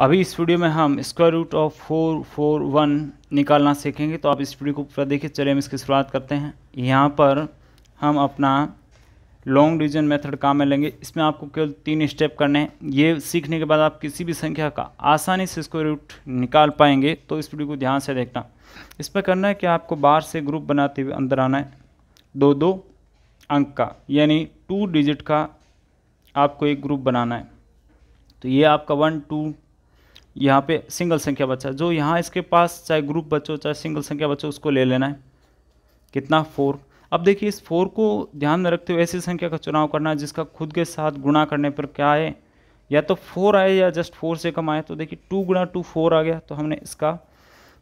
अभी इस वीडियो में हम square root of four four one निकालना सीखेंगे तो आप इस वीडियो को पूरा देखिए चलिए हम इसकी शुरुआत करते हैं यहाँ पर हम अपना लॉन्ग डिवीजन मेथड काम में लेंगे इसमें आपको केवल तीन स्टेप करने हैं ये सीखने के बाद आप किसी भी संख्या का आसानी से स्क्वायर रूट निकाल पाएंगे तो इस वीडियो को ध्यान से देखना इस पर करना है कि आपको बाहर से ग्रुप बनाते हुए अंदर आना है दो दो अंक का यानी टू डिजिट का आपको एक ग्रुप बनाना है तो ये आपका वन टू यहाँ पे सिंगल संख्या बच्चा जो यहाँ इसके पास चाहे ग्रुप बच्चों चाहे सिंगल संख्या बच्चों उसको ले लेना है कितना फोर अब देखिए इस फोर को ध्यान में रखते हुए ऐसी संख्या का चुनाव करना है जिसका खुद के साथ गुणा करने पर क्या है या तो फोर आए या जस्ट फोर से कम आए तो देखिए टू गुणा टू फोर आ गया तो हमने इसका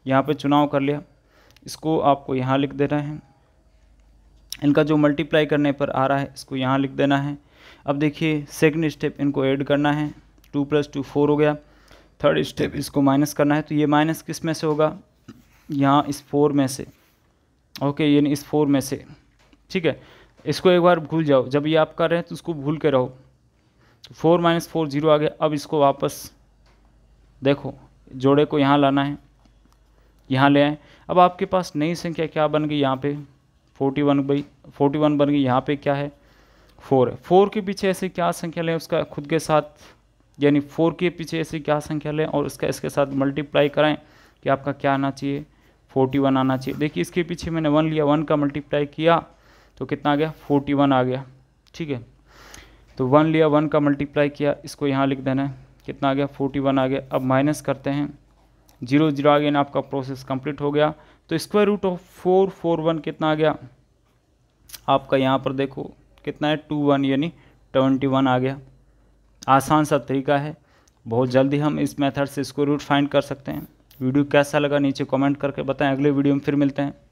यहाँ पे चुनाव कर लिया इसको आपको यहाँ लिख देना है इनका जो मल्टीप्लाई करने पर आ रहा है इसको यहाँ लिख देना है अब देखिए सेकेंड स्टेप इनको ऐड करना है टू प्लस टू फोर हो गया थर्ड स्टेप इसको माइनस करना है तो ये माइनस किस में से होगा यहाँ इस फोर में से ओके यानी इस फोर में से ठीक है इसको एक बार भूल जाओ जब ये आप कर रहे हैं तो उसको भूल के रहो तो फोर माइनस फोर जीरो आ गया अब इसको वापस देखो जोड़े को यहाँ लाना है यहाँ ले आए अब आपके पास नई संख्या क्या बन गई यहाँ पे forty one by forty one बन गई यहाँ पे क्या है फोर है फोर के पीछे ऐसे क्या संख्या लें उसका खुद के साथ यानी फोर के पीछे ऐसी क्या संख्या लें और उसका इसके साथ मल्टीप्लाई कराएं कि आपका क्या आना चाहिए फोर्टी वन आना चाहिए देखिए इसके पीछे मैंने वन लिया वन का मल्टीप्लाई किया तो कितना आ गया फोर्टी वन आ गया ठीक है तो वन लिया वन का मल्टीप्लाई किया इसको यहाँ लिख देना है कितना आ गया फोर्टी वन आ गया अब माइनस करते हैं जीरो जीरो आ अगेन आपका प्रोसेस कंप्लीट हो गया तो square root of four four one कितना आ गया आपका यहाँ पर देखो कितना है टू वन यानी ट्वेंटी वन आ गया आसान सा तरीका है बहुत जल्दी हम इस मेथड से इसको रूट फाइंड कर सकते हैं वीडियो कैसा लगा नीचे कमेंट करके बताएं अगले वीडियो में फिर मिलते हैं